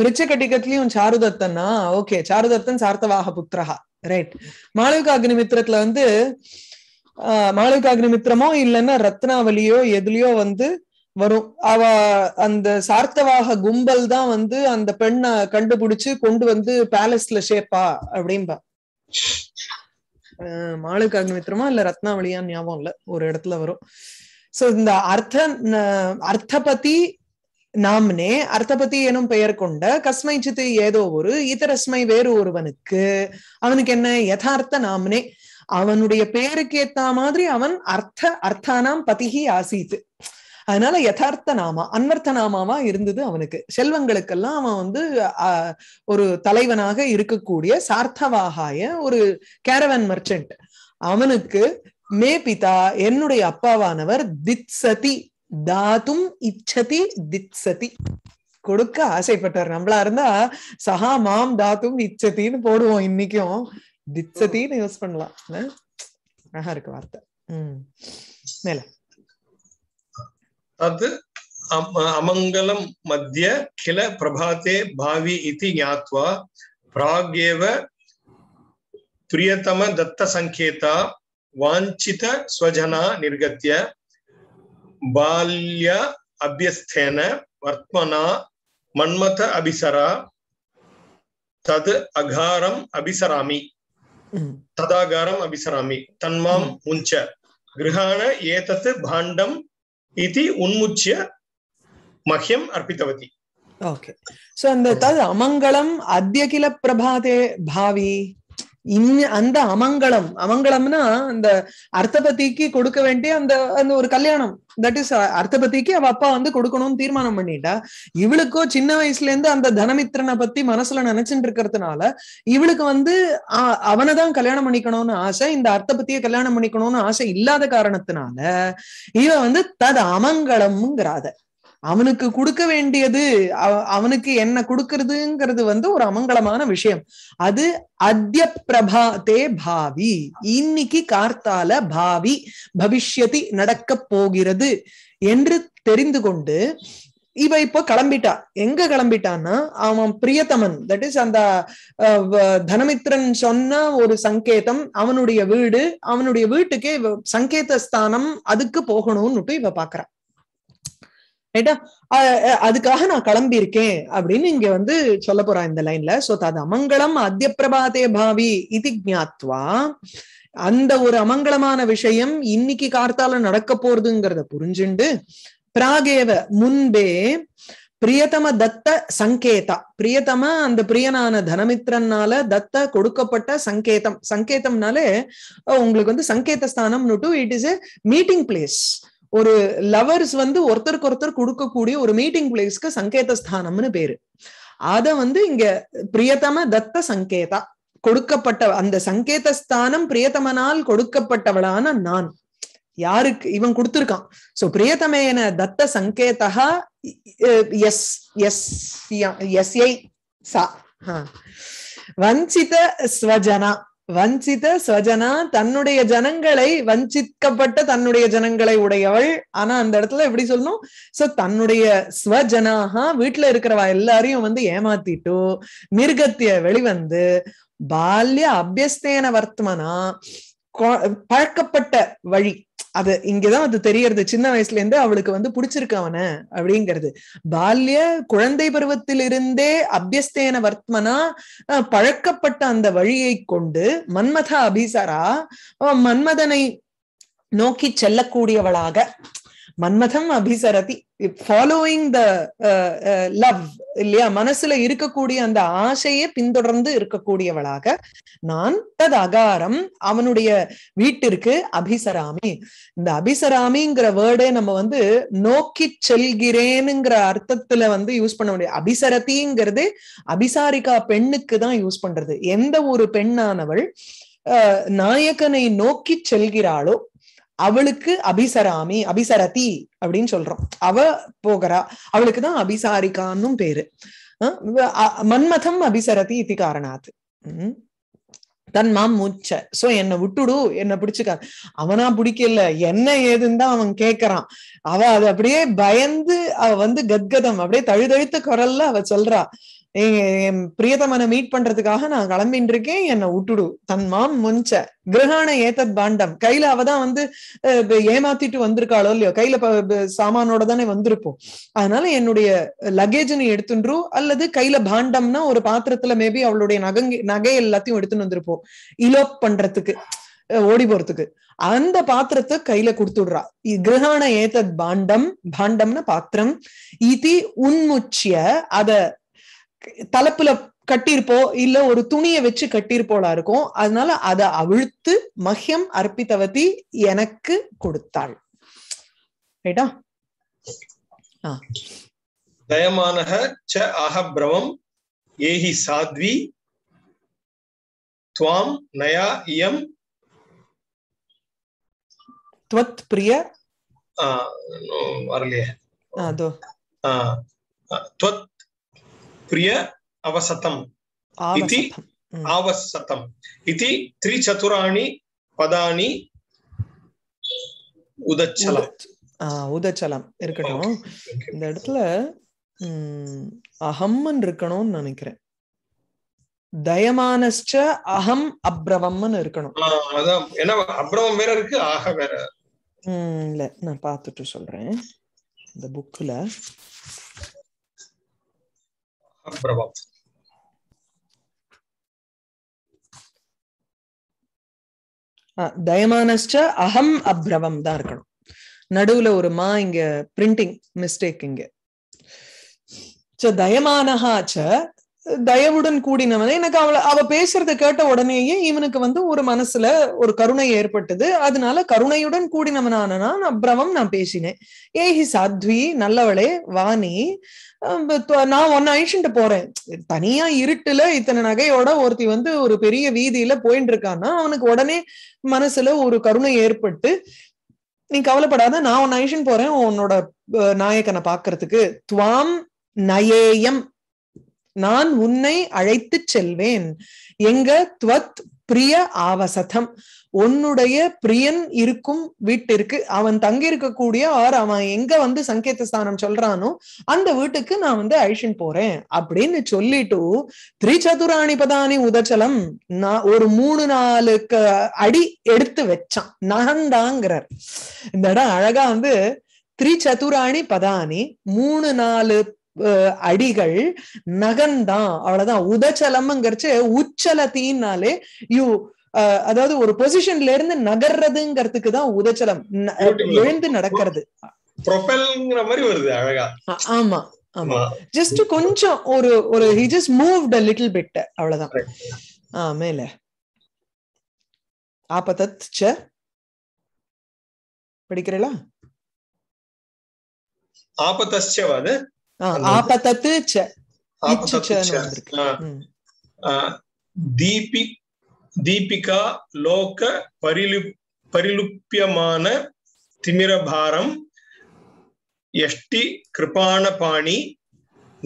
மிருச்ச கட்டிகத்திலயும் சாருதத்தன்னா ஓகே சாருதத்தன் சார்த்தவாக புத்திரஹா ரைட் மாளவிக அக்னிமித்திரத்துல வந்து மாளவிக அக்னிமித்திரமோ இல்லைன்னா ரத்னாவலியோ எதுலயோ வந்து வரும் அவ அந்த சார்த்தவாக கும்பல் தான் வந்து அந்த பெண்ணை கண்டுபிடிச்சு கொண்டு வந்து பேலஸ்ல ஷேப்பா அப்படின்பா மாளுக்கு அக்னிமித்திரமா இல்ல ரத்னாவளியா ஞாபகம் இல்ல ஒரு இடத்துல வரும் சோ இந்த அர்த்த அர்த்தபதி நாம்னே அர்த்தபதி எனும் பெயர் கொண்ட சித்து ஏதோ ஒரு இதரஸ்மை வேறு ஒருவனுக்கு அவனுக்கு என்ன யதார்த்த நாம்னே அவனுடைய பெயருக்கு ஏத்த மாதிரி அவன் அர்த்த அர்த்தானாம் பதிகி ஆசீத்து அதனால யதார்த்த நாமா அன்வர்த்த நாமாவா இருந்தது அவனுக்கு செல்வங்களுக்கெல்லாம் அவன் வந்து ஒரு தலைவனாக இருக்கக்கூடிய சார்த்தவாகாய ஒரு கேரவன் மர்ச்சன்ட் அவனுக்கு மே பிதா என்னுடைய அப்பாவானவர் தித்சதி தாத்தும் இச்சதி தித்சதி கொடுக்க ஆசைப்பட்டார் நம்மளா இருந்தா சஹா மாம் தாத்தும் இச்சத்தின்னு போடுவோம் இன்னைக்கும் தித்சத்தின்னு யூஸ் பண்ணலாம் அழகா இருக்கு வார்த்தை உம் மேல तत् अमंगल मध्य किल प्रभाते भावी ज्ञावा भावि प्रियतम दत्त संकेता प्रियतमदत्तसङ्केता स्वजना निर्गत बाल्य अभ्यस्थेन वर्तमना मन्मथ अभिसरा तद अघारम अभिसरामि तदागारम अभिसरामि तन्मां मुञ्च गृहाण एतत् भाण्डं इति उन्मुच्य मह्यम् अर्पितवती ओके सो अन्त तद् अमङ्गलम् अद्य किल प्रभाते भावी இன் அந்த அமங்கலம் அமங்கலம்னா அந்த அர்த்தபதிக்கு கொடுக்க வேண்டிய அந்த அந்த ஒரு கல்யாணம் தட் இஸ் அர்த்தபதிக்கு அவ அப்பா வந்து கொடுக்கணும்னு தீர்மானம் பண்ணிட்டா இவளுக்கோ சின்ன வயசுல இருந்து அந்த தனமித்திரனை பத்தி மனசுல நினைச்சுட்டு இருக்கிறதுனால இவளுக்கு வந்து அவனை தான் கல்யாணம் பண்ணிக்கணும்னு ஆசை இந்த அர்த்தபத்திய கல்யாணம் பண்ணிக்கணும்னு ஆசை இல்லாத காரணத்தினால இவ வந்து தது அமங்கலம்ங்கிறாத அவனுக்கு கொடுக்க வேண்டியது அவனுக்கு என்ன கொடுக்கறதுங்கிறது வந்து ஒரு அமங்கலமான விஷயம் அது அத்திய பிரபாத்தே பாவி இன்னைக்கு கார்த்தால பாவி பவிஷ்யதி நடக்க போகிறது என்று தெரிந்து கொண்டு இவ இப்ப கிளம்பிட்டா எங்க கிளம்பிட்டான்னா அவன் பிரியதமன் தட் இஸ் அந்த தனமித்ரன் சொன்ன ஒரு சங்கேதம் அவனுடைய வீடு அவனுடைய வீட்டுக்கே சங்கேத ஸ்தானம் அதுக்கு போகணும்னுட்டு இவ பாக்குறான் ரைட்டா அதுக்காக நான் கிளம்பி இருக்கேன் அப்படின்னு இங்க வந்து சொல்ல போறான் இந்த லைன்ல சோ தது அமங்கலம் பிரபாதே பாவி இது ஜாத்வா அந்த ஒரு அமங்கலமான விஷயம் இன்னைக்கு கார்த்தால நடக்க போறதுங்கிறத புரிஞ்சுண்டு பிராகேவ முன்பே பிரியதம தத்த சங்கேதா பிரியதம அந்த பிரியனான தனமித்ரனால தத்த கொடுக்கப்பட்ட சங்கேதம் சங்கேதம்னாலே உங்களுக்கு வந்து சங்கேத to it is a meeting place ஒரு லவர்ஸ் வந்து ஒருத்தருக்கு ஒருத்தர் கொடுக்கக்கூடிய ஒரு மீட்டிங் பிளேஸ்க்கு சங்கேத ஸ்தானம்னு பேரு அத வந்து இங்க பிரியதம தத்த சங்கேதா கொடுக்கப்பட்ட அந்த சங்கேத ஸ்தானம் பிரியதமனால் கொடுக்கப்பட்டவளான நான் யாருக்கு இவன் கொடுத்திருக்கான் சோ பிரியதமேன தத்த சங்கேதா எஸ் எஸ் எஸ் சா வஞ்சித ஸ்வஜனா வஞ்சித சஜனா தன்னுடைய ஜனங்களை வஞ்சிக்கப்பட்ட தன்னுடைய ஜனங்களை உடையவள் ஆனா அந்த இடத்துல எப்படி சொல்லணும் சோ தன்னுடைய ஸ்வஜனாக வீட்டுல இருக்கிறவா எல்லாரையும் வந்து ஏமாத்திட்டு மிருகத்திய வெளிவந்து பால்ய அபியஸ்தேன வர்த்தமனா பழக்கப்பட்ட வழி அது இங்கதான் அது தெரியறது சின்ன வயசுல இருந்து அவளுக்கு வந்து பிடிச்சிருக்க அவன அப்படிங்கிறது பால்ய குழந்தை பருவத்திலிருந்தே அபியஸ்தேன வர்த்மனா பழக்கப்பட்ட அந்த வழியை கொண்டு மன்மத அபிசரா மன்மதனை நோக்கி செல்லக்கூடியவளாக மன்மதம் அபிசரதி ஃபாலோயிங் த லவ் இல்லையா மனசுல இருக்கக்கூடிய அந்த ஆசையே பின்தொடர்ந்து இருக்கக்கூடியவளாக நான் தது அகாரம் அவனுடைய வீட்டிற்கு அபிசராமி இந்த அபிசராமிங்கிற வேர்டே நம்ம வந்து நோக்கி செல்கிறேனுங்கிற அர்த்தத்துல வந்து யூஸ் பண்ண முடியாது அபிசரத்திங்கிறது அபிசாரிகா பெண்ணுக்கு தான் யூஸ் பண்றது எந்த ஒரு பெண்ணானவள் நாயகனை நோக்கி செல்கிறாளோ அவளுக்கு அபிசராமி அபிசரதி அப்படின்னு சொல்றோம் அவ போகிறா அவளுக்குதான் அபிசாரிகான்னும் பேரு மன்மதம் அபிசரதி இது காரணாத் தன் மாம் மூச்ச சோ என்னை விட்டுடு என்னை பிடிச்சுக்காது அவனா பிடிக்கல என்ன ஏதுன்னு தான் அவன் கேக்குறான் அவ அது அப்படியே பயந்து அவ வந்து கத்கதம் அப்படியே தழுதழுத்த குரல்ல அவ சொல்றா என் பிரியதமனை மீட் பண்றதுக்காக நான் கிளம்பின்னு இருக்கேன் என்னை விட்டுடு தன் மாம் முன்ச்ச கிரகான ஏத்தத் பாண்டம் கையில அவதான் வந்து ஏமாத்திட்டு வந்திருக்காளோ இல்லையோ கையில சாமானோட தானே வந்திருப்போம் அதனால என்னுடைய லக்கேஜ் நீ எடுத்துன்றோ அல்லது கையில பாண்டம்னா ஒரு பாத்திரத்துல மேபி அவளுடைய நகங்கி நகை எல்லாத்தையும் எடுத்துன்னு வந்திருப்போம் இலோப் பண்றதுக்கு ஓடி போறதுக்கு அந்த பாத்திரத்தை கையில கொடுத்துடுறா கிரகான ஏத்தத் பாண்டம் பாண்டம்னு பாத்திரம் இதி உன்முச்சிய அத தலைப்புல கட்டியிருப்போம் இல்ல ஒரு துணியை வச்சு கட்டியிருப்போலா இருக்கும் அதனால அதை அவிழ்த்து மகியம் அர்ப்பித்தவதி எனக்கு கொடுத்தாள் ரைட்டா தயமானக ச ஏஹி சாத்வி துவாம் நயா இயம் துவத் பிரிய வரலையே அதோ துவத் प्रिय अवसतम् इति आवसतम् த்ரி சதுராணி पदानि உதச்சலம் உதச்சலம் இருக்கட்டும் இந்த இடத்துல அகம்மன் இருக்கணும்னு நினைக்கிறேன் தயமானஸ்ட அகம் அப்ரவம்னு இருக்கணும் ஏன்னா அப்ரவம் வேற இருக்கு ஆக வேற இல்ல நான் பாத்துட்டு சொல்றேன் இந்த புக்ல Bravo. தயமானஸ்ட அகம் அப்ரவம் தான் இருக்கணும் நடுவுல ஒரு மா இங்க பிரிண்டிங் மிஸ்டேக் இங்க தயமானஹா தயவுடன் கூடினவன் எனக்கு அவளை அவ பேசுறத கேட்ட உடனேயே இவனுக்கு வந்து ஒரு மனசுல ஒரு கருணை ஏற்பட்டது அதனால கருணையுடன் கூடினவனானனா நான் பிரமம் நான் பேசினேன் ஏஹி சாத்வி நல்லவளே வாணி நான் ஒன்னு அழிச்சுட்டு போறேன் தனியா இருட்டுல இத்தனை நகையோட ஒருத்தி வந்து ஒரு பெரிய வீதியில போயிட்டு இருக்கான்னா அவனுக்கு உடனே மனசுல ஒரு கருணை ஏற்பட்டு நீ கவலைப்படாத நான் ஒன்னு அழிச்சுன்னு போறேன் உன்னோட நாயகனை பாக்குறதுக்கு துவாம் நயேயம் நான் உன்னை அழைத்து செல்வேன் எங்க துவத் பிரிய ஆவசதம் உன்னுடைய பிரியன் இருக்கும் வீட்டிற்கு அவன் தங்கி இருக்கக்கூடிய ஆர் அவன் எங்க வந்து சங்கேதஸ்தானம் சொல்றானோ அந்த வீட்டுக்கு நான் வந்து அழிஷன் போறேன் அப்படின்னு சொல்லிட்டு திரிச்சதுராணி பதானி உதச்சலம் நான் ஒரு மூணு நாலுக்கு அடி எடுத்து வச்சான் நகந்தாங்கிறார் இந்த இடம் அழகா வந்து திரிச்சதுராணி பதானி மூணு நாலு அடிகள் நகன்தான் அவ்வளவுதான் உதச்சலம்ங்கிறச்சு உச்சலத்தின்னாலே யூ அதாவது ஒரு பொசிஷன்ல இருந்து நகர்றதுங்கிறதுக்கு தான் உதச்சலம் எழுந்து நடக்கிறது ஆமா ஆமா ஜஸ்ட் கொஞ்சம் ஒரு ஒரு he just moved a little bit அவ்வளவுதான் ஆ மேல ஆபதத் ச படிக்கிறீங்களா தீபி தீபிகா லோக பரிலு பரிலுப்பியமான திமிரபாரம் எஷ்டி கிருபான பாணி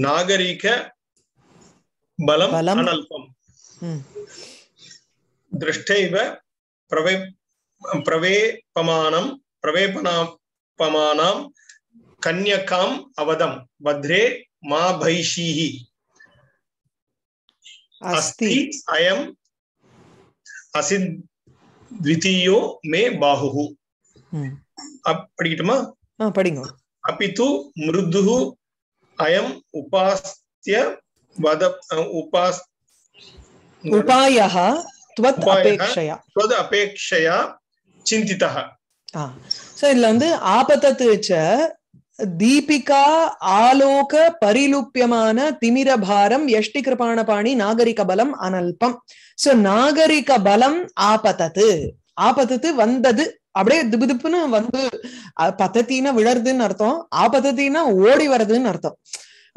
நாகரீக பலம் அனல்பம் திருஷ்டைவ பிரவே பிரவேபமானம் பிரவேபனாபமானாம் कन्या अवदम भद्रे मा भैषी अस्ति अयम असि द्वितीयो मे बाहु हम्म। अब पढ़िटमा हाँ पढ़िंगो अपितु अयम उपास्य उपास उपायः त्वत् தீபிகா ஆலோக பரிலுப்பியமான திமிரபாரம் எஷ்டி கிருபாண பாணி நாகரிக பலம் அனல்பம் சோ நாகரிக பலம் ஆபத்தது ஆபத்தது வந்தது அப்படியே திபுதிப்புன்னு வந்து பத்தத்தினா விழருதுன்னு அர்த்தம் ஆபத்தத்தின்னா ஓடி வருதுன்னு அர்த்தம்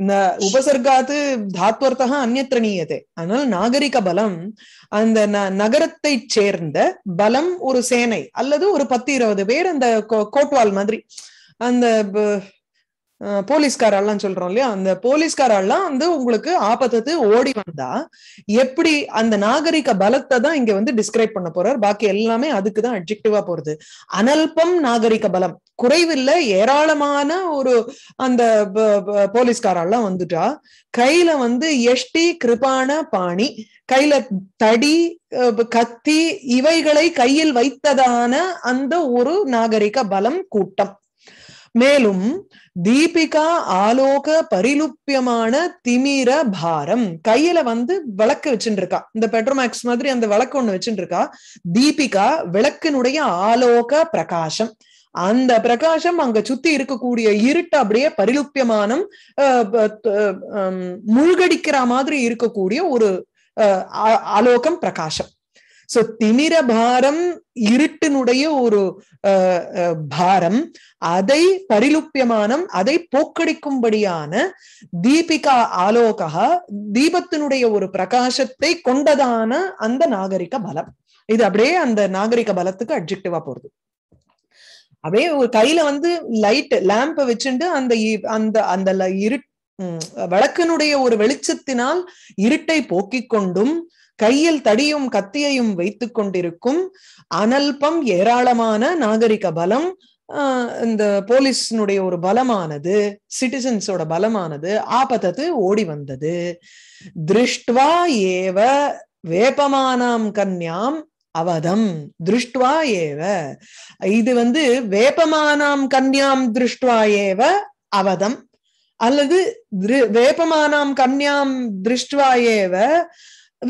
இந்த உபசர்காத்து தாத்வர்த்தா அந்நத்திரணீயதே ஆனால் நாகரிக பலம் அந்த நகரத்தை சேர்ந்த பலம் ஒரு சேனை அல்லது ஒரு பத்து இருபது பேர் அந்த கோட்வால் மாதிரி அந்த போலீஸ்காரெல்லாம் சொல்றோம் இல்லையா அந்த போலீஸ்காரெல்லாம் வந்து உங்களுக்கு ஆபத்தத்து ஓடி வந்தா எப்படி அந்த நாகரிக பலத்தை தான் இங்க வந்து டிஸ்கிரைப் பண்ண போறார் பாக்கி எல்லாமே அதுக்குதான் அப்ஜெக்டிவா போறது அனல்பம் நாகரிக பலம் குறைவில்ல ஏராளமான ஒரு அந்த போலீஸ்காரெல்லாம் வந்துட்டா கையில வந்து எஷ்டி கிருபான பாணி கையில தடி கத்தி இவைகளை கையில் வைத்ததான அந்த ஒரு நாகரிக பலம் கூட்டம் மேலும் தீபிகா ஆலோக பரிலுப்பியமான திமிர பாரம் கையில வந்து விளக்கு வச்சுட்டு இருக்கா இந்த பெட்ரோமேக்ஸ் மாதிரி அந்த விளக்கு ஒண்ணு வச்சுட்டு இருக்கா தீபிகா விளக்கினுடைய ஆலோக பிரகாசம் அந்த பிரகாசம் அங்க சுத்தி இருக்கக்கூடிய இருட்டு அப்படியே பரிலுப்பியமானம் மூழ்கடிக்கிற மாதிரி இருக்கக்கூடிய ஒரு ஆலோகம் பிரகாசம் சோ திமிர பாரம் இருட்டினுடைய ஒரு பாரம் அதை பரிலுப்பியமானம் அதை போக்கடிக்கும்படியான தீபிகா ஆலோகா தீபத்தினுடைய ஒரு பிரகாசத்தை கொண்டதான அந்த நாகரிக பலம் இது அப்படியே அந்த நாகரிக பலத்துக்கு அப்ஜெக்டிவா போறது அப்படியே ஒரு கையில வந்து லைட் லேம்ப வச்சுட்டு அந்த அந்த அந்த இருட் விளக்கினுடைய ஒரு வெளிச்சத்தினால் இருட்டை போக்கிக் கொண்டும் கையில் தடியும் கத்தியையும் வைத்துக் கொண்டிருக்கும் அனல்பம் ஏராளமான நாகரிக பலம் இந்த போலீஸ்னுடைய ஒரு பலமானது சிட்டிசன்ஸோட பலமானது ஆபத்தத்து ஓடி வந்தது திருஷ்டுவா ஏவ வேப்பமானாம் கன்யாம் அவதம் திருஷ்டுவா ஏவ இது வந்து வேப்பமானாம் கன்யாம் திருஷ்டுவா ஏவ அவதம் அல்லது வேப்பமானாம் கன்யாம் திருஷ்டுவா ஏவ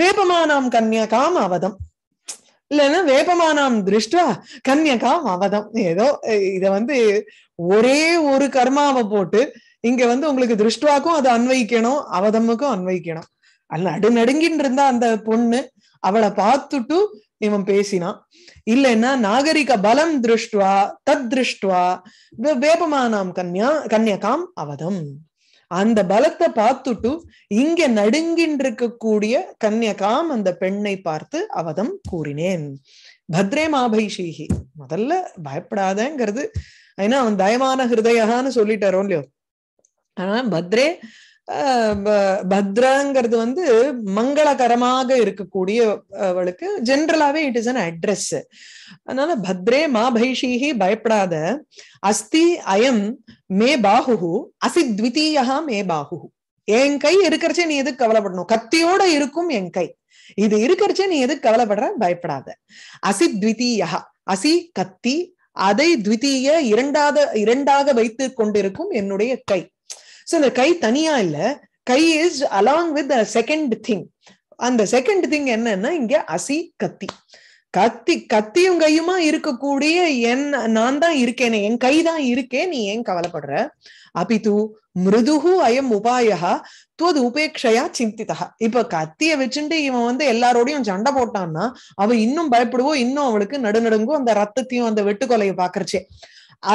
வேபமானாம் கன்யகாம் அவதம் இல்லைன்னா வேபமானாம் திருஷ்டா கன்யகாம் அவதம் ஏதோ இத வந்து ஒரே ஒரு கர்மாவை போட்டு இங்க வந்து உங்களுக்கு திருஷ்டுவாக்கும் அதை அன்வைக்கணும் அவதமுக்கும் அன்வைக்கணும் அல்ல நடுநடுங்கின்னு இருந்தா அந்த பொண்ணு அவளை பார்த்துட்டு இவன் பேசினான் இல்லைன்னா நாகரிக பலம் திருஷ்டுவா தத் திருஷ்டுவா வேபமானாம் கன்யா கன்யகாம் அவதம் அந்த பலத்தை பார்த்துட்டு இங்க நடுங்கின்றிருக்கக்கூடிய கன்யகாம் அந்த பெண்ணை பார்த்து அவதம் கூறினேன் பத்ரே மாபைஷீகி முதல்ல பயப்படாதங்கிறது ஏன்னா அவன் தயமான ஹிருதயகான்னு சொல்லிட்டாரோ இல்லையோ ஆனா பத்ரே பத்ராங்கிறது வந்து மங்களகரமாக இருக்கக்கூடியவளுக்கு ஜென்ரலாவே இட் இஸ் அன் அட்ரஸ் அதனால பத்ரே மா பைஷிஹி பயப்படாத அஸ்தி அயம் மே பாகு அசித்விதீயா மே பாகு என் கை இருக்கிறச்சே நீ எதுக்கு கவலைப்படணும் கத்தியோட இருக்கும் என் கை இது இருக்கிறச்சே நீ எதுக்கு கவலைப்படுற பயப்படாத அசித்விதீயா அசி கத்தி அதை த்விதீய இரண்டாத இரண்டாக வைத்து கொண்டிருக்கும் என்னுடைய கை ஸோ இந்த கை தனியா இல்ல கை is along with second thing அந்த செகண்ட் திங் என்னன்னா இங்க அசி கத்தி கத்தி கத்தியும் கையுமா இருக்கக்கூடிய என் நான் தான் இருக்கேனே என் கை தான் இருக்கேன் நீ ஏன் கவலைப்படுற அபி தூ மிருதுகு அயம் உபாயா துவது உபேட்சையா சிந்தித்தா இப்ப கத்திய வச்சுட்டு இவன் வந்து எல்லாரோடையும் சண்டை போட்டான்னா அவன் இன்னும் பயப்படுவோ இன்னும் அவளுக்கு நடுநடுங்கும் அந்த ரத்தத்தையும் அந்த வெட்டுக்கொலையை பாக்குறச்சே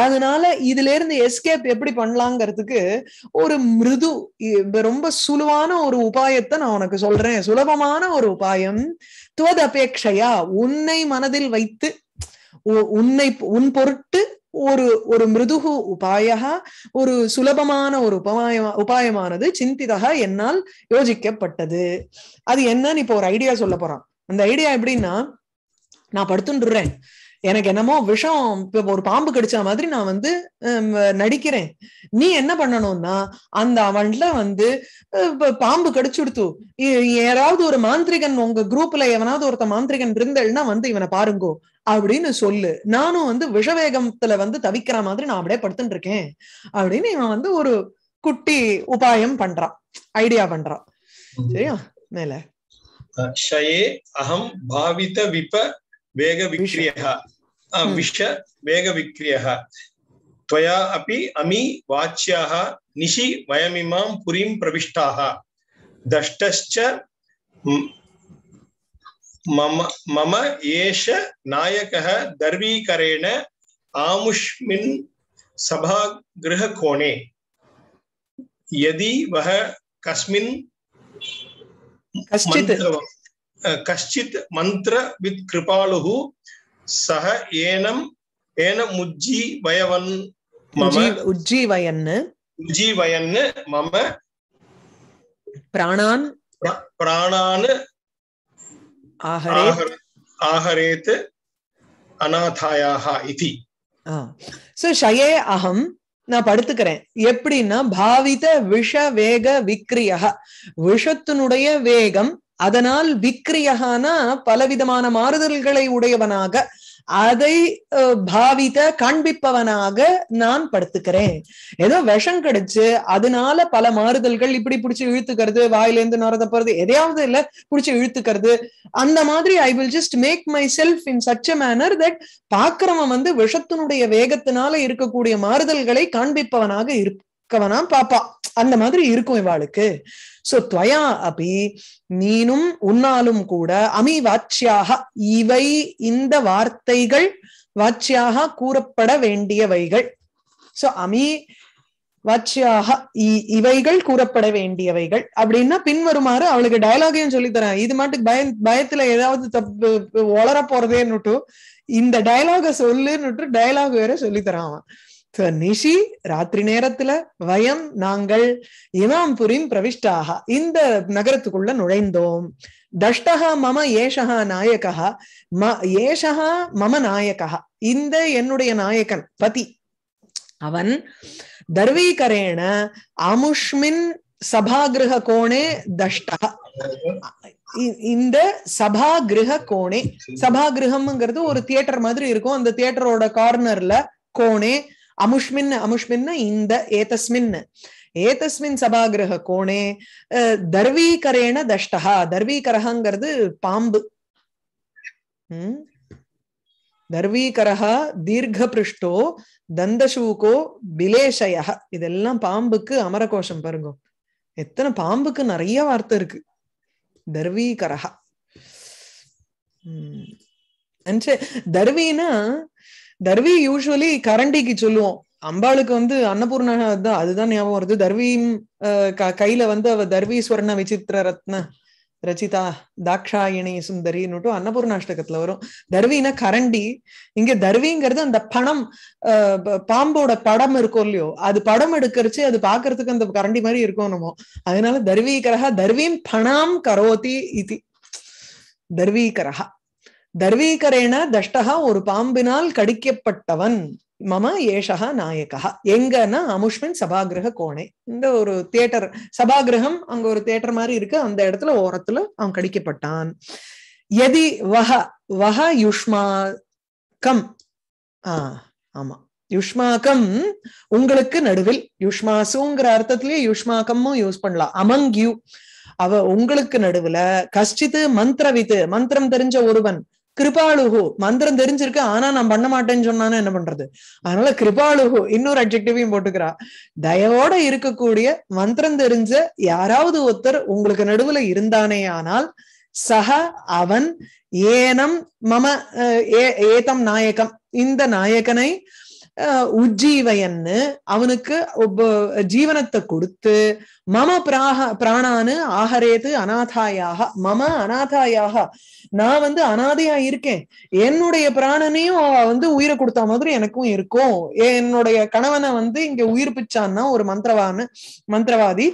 அதனால இதுல இருந்து எஸ்கேப் எப்படி பண்ணலாங்கிறதுக்கு ஒரு மிருது ரொம்ப சுலுவான ஒரு உபாயத்தை நான் உனக்கு சொல்றேன் சுலபமான ஒரு உபாயம் அபேட்சையா உன்னை மனதில் வைத்து உன்னை உன் பொருட்டு ஒரு ஒரு மிருதுகு உபாயா ஒரு சுலபமான ஒரு உபாயமா உபாயமானது சிந்திதாக என்னால் யோசிக்கப்பட்டது அது என்னன்னு இப்ப ஒரு ஐடியா சொல்ல போறான் அந்த ஐடியா எப்படின்னா நான் படுத்துன்றேன் எனக்கு என்னமோ விஷம் ஒரு பாம்பு கடிச்ச மாதிரி நான் வந்து நடிக்கிறேன் நீ என்ன பண்ணணும்னா அந்த அவன்ல வந்து பாம்பு கடிச்சுடுத்து யாராவது ஒரு மாந்திரிகன் உங்க குரூப்ல எவனாவது ஒருத்த மாந்திரிகன் இருந்தல்னா வந்து இவனை பாருங்கோ அப்படின்னு சொல்லு நானும் வந்து விஷவேகத்துல வந்து தவிக்கிற மாதிரி நான் அப்படியே படுத்துட்டு இருக்கேன் அப்படின்னு இவன் வந்து ஒரு குட்டி உபாயம் பண்றான் ஐடியா பண்றான் சரியா மேல அஹம் பாவித விப வேக விக்ரியக हम्म। विष वेगविक्रियः त्वया अपि अमी वाच्याः निशि वयमिमां पुरीं प्रविष्टाः दष्टश्च मम मम एष नायकः दर्वीकरेण आमुष्मिन् सभागृहकोणे यदि वह कस्मिन् कश्चित् कश्चित् मन्त्रवित् சக ஏனம் ஏன முஜ்ஜி வயவன் உஜ்ஜி வயன்னு உஜ்ஜி வயன்னு மம பிராணான் பிராணான் ஆஹரேத் அநாதாயாஹா இதி சோ ஷயே அகம் நான் படுத்துக்கிறேன் எப்படின்னா பாவித விஷ வேக விக்ரியா விஷத்தினுடைய வேகம் அதனால் விக்ரியகானா பலவிதமான மாறுதல்களை உடையவனாக அதை பாவித காண்பிப்பவனாக நான் படுத்துக்கிறேன் ஏதோ விஷம் கிடைச்சு அதனால பல மாறுதல்கள் இப்படி பிடிச்சி இழுத்துக்கிறது வாயிலேருந்து நுரத போறது எதையாவது இல்ல பிடிச்சி இழுத்துக்கிறது அந்த மாதிரி I will just make myself in such a manner that பாக்கிறவன் வந்து விஷத்தினுடைய வேகத்தினால இருக்கக்கூடிய மாறுதல்களை காண்பிப்பவனாக இருக்கவனா பாப்பா அந்த மாதிரி இருக்கும் இவாளுக்கு சோ துவயா அப்படி நீனும் உன்னாலும் கூட அமி வாட்சியாக இவை இந்த வார்த்தைகள் வாட்சியாக கூறப்பட வேண்டியவைகள் சோ அமி வாட்சியாக இவைகள் கூறப்பட வேண்டியவைகள் அப்படின்னா பின்வருமாறு அவளுக்கு டயலாகையும் தரேன் இது மாட்டுக்கு பய பயத்துல ஏதாவது தப்பு வளர போறதேன்னுட்டு இந்த டயலாக சொல்லுன்னுட்டு டயலாக் வேற சொல்லித்தரான் அவன் நிஷி ராத்திரி நேரத்துல வயம் நாங்கள் இமாம்புரின் பிரவிஷ்டாக இந்த நகரத்துக்குள்ள நுழைந்தோம் தஷ்டகா மம ஏஷகா நாயகா ம ஏஷகா மம நாயகா இந்த என்னுடைய நாயகன் பதி அவன் தர்வீகரேண அமுஷ்மின் சபாகிரக கோணே தஷ்டகா இந்த சபாகிருக கோணே சபாகிருகம்ங்கிறது ஒரு தியேட்டர் மாதிரி இருக்கும் அந்த தியேட்டரோட கார்னர்ல கோணே அமுஷ்மின் அமுஷ்மின் இந்த ஏதஸ்மின் ஏதஸ்மின் சபாகிரக கோணே தர்வீகரேண தஷ்டா தர்வீகரகாங்கிறது பாம்பு உம் தர்வீகரஹா பிருஷ்டோ தந்தசூகோ பிலேஷயா இதெல்லாம் பாம்புக்கு அமரகோஷம் பாருங்க எத்தனை பாம்புக்கு நிறைய வார்த்தை இருக்கு தர்வீகரஹா தர்வீனா தர்வி யூஸ்வலி கரண்டிக்கு சொல்லுவோம் அம்பாளுக்கு வந்து அன்னபூர்ணா தான் அதுதான் ஞாபகம் வருது தர்வியும் கையில வந்து அவ தர்வீஸ்வரண விசித்திர ரத்ன ரச்சிதா தாக்ஷாயணி சுந்தரின்னுட்டு அன்னபூர்ணாஷ்டகத்துல வரும் தர்வினா கரண்டி இங்க தர்விங்கிறது அந்த பணம் பாம்போட படம் இருக்கும் இல்லையோ அது படம் எடுக்கிறச்சு அது பாக்குறதுக்கு அந்த கரண்டி மாதிரி இருக்கும் நம்ம அதனால தர்வீகரகா தர்வீம் பணம் கரோதி இது தர்வீகரகா தர்வீகரேன தஷ்டகா ஒரு பாம்பினால் கடிக்கப்பட்டவன் மம ஏஷகா நாயகா எங்கன்னா அமுஷ்மின் சபாகிரக கோணை இந்த ஒரு தியேட்டர் சபாகிரகம் அங்க ஒரு தியேட்டர் மாதிரி இருக்கு அந்த இடத்துல ஓரத்துல அவன் கடிக்கப்பட்டான் எதி வஹ வஹ யுஷ்மாக்கம் ஆஹ் ஆமா யுஷ்மாக்கம் உங்களுக்கு நடுவில் யுஷ்மாசுங்கிற அர்த்தத்திலேயே யுஷ்மாக்கமும் யூஸ் பண்ணலாம் அமங் யூ அவ உங்களுக்கு நடுவுல கஷ்டித்து மந்திரவித்து மந்திரம் தெரிஞ்ச ஒருவன் கிருபாலுகு மந்திரம் தெரிஞ்சிருக்கு ஆனா நான் பண்ண மாட்டேன்னு சொன்னானே என்ன பண்றது அதனால கிருபாலுகு இன்னொரு அட்ஜெக்டிவையும் போட்டுக்கிறா தயவோட இருக்கக்கூடிய மந்திரம் தெரிஞ்ச யாராவது ஒருத்தர் உங்களுக்கு நடுவுல இருந்தானே ஆனால் சக அவன் ஏனம் மம ஏ ஏதம் நாயகம் இந்த நாயகனை உஜ்ஜீவையன்னு அவனுக்கு ஜீவனத்தை கொடுத்து மம பிராக பிராணான்னு ஆகரேது அநாதாயாக மம அநாதாயாக நான் வந்து அனாதையா இருக்கேன் என்னுடைய பிராணனையும் வந்து உயிரை கொடுத்த மாதிரி எனக்கும் இருக்கும் என்னுடைய கணவனை வந்து இங்க உயிர் பிச்சான்னா ஒரு மந்திரவானு மந்திரவாதி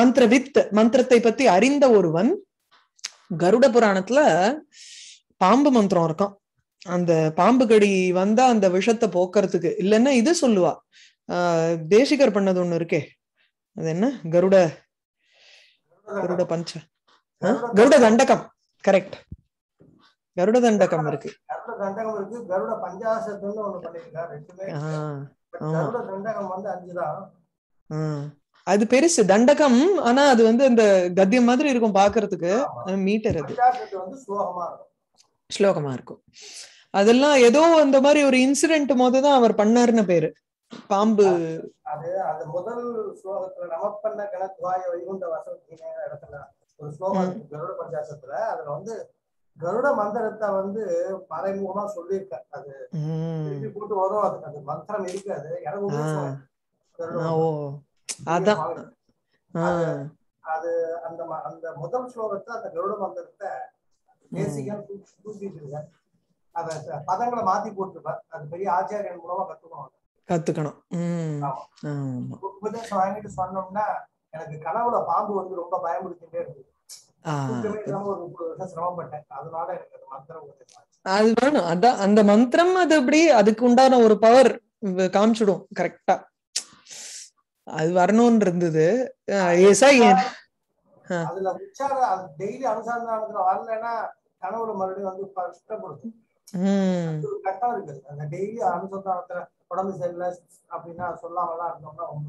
மந்திரவித் மந்திரத்தை பத்தி அறிந்த ஒருவன் கருட புராணத்துல பாம்பு மந்திரம் இருக்கும் அந்த பாம்பு கடி வந்தா அந்த விஷத்தை போக்குறதுக்கு இல்லைன்னா இது சொல்லுவா தேசிகர் பண்ணது ஒண்ணு இருக்கே அது என்ன கருட கருட பஞ்ச கருட தண்டகம் கரெக்ட் கருட தண்டகம் இருக்கு அது பெருசு தண்டகம் ஆனா அது வந்து அந்த கத்தியம் மாதிரி இருக்கும் பாக்குறதுக்கு மீட்டர் அது ஸ்லோகமா இருக்கும் அதெல்லாம் ஏதோ அந்த மாதிரி ஒரு இன்சிடென்ட் போது அவர் பண்ணாருன்னு பேரு பாம்பு அது அந்த முதல் ஸ்லோகத்துல நம நமப்பண்ண கணத்வாய வைகுண்ட வசதிங்கிற இடத்துல ஒரு ஸ்லோகம் கருட பஞ்சாசத்துல அதுல வந்து கருட மந்திரத்தை வந்து மறைமுகமா சொல்லியிருக்காரு அது திருப்பி போட்டு வரும் அது அது மந்திரம் அது எனக்கு அது அந்த அந்த முதல் ஸ்லோகத்தை அந்த கருட மந்திரத்தை பேசிக்கா அத பதங்களை மாத்தி போட்டுருப்பேன் அது பெரிய ஆச்சாரியன் மூலமா கத்துக்கணும் கத்துக்கணும் உபதேசம் வாங்கிட்டு சொன்னோம்னா எனக்கு கனவுல பாம்பு வந்து ரொம்ப பயமுடுத்திட்டே இருந்தது அதான் அந்த மந்திரம் அது அப்படி அதுக்கு உண்டான ஒரு பவர் காமிச்சிடும் கரெக்டா அது வரணும்னு இருந்தது ஏசா அதுல உச்சார டெய்லி அனுசந்தானத்துல வரலன்னா கனவுல மறுபடியும் வந்து கஷ்டப்படுத்தும் கட்டம் இருக்கு அந்த டெய்லி அனுசந்தானத்துல உடம்பு சரியில்ல அப்படின்னா சொல்லாமலாம் இருந்தோம்னா ரொம்ப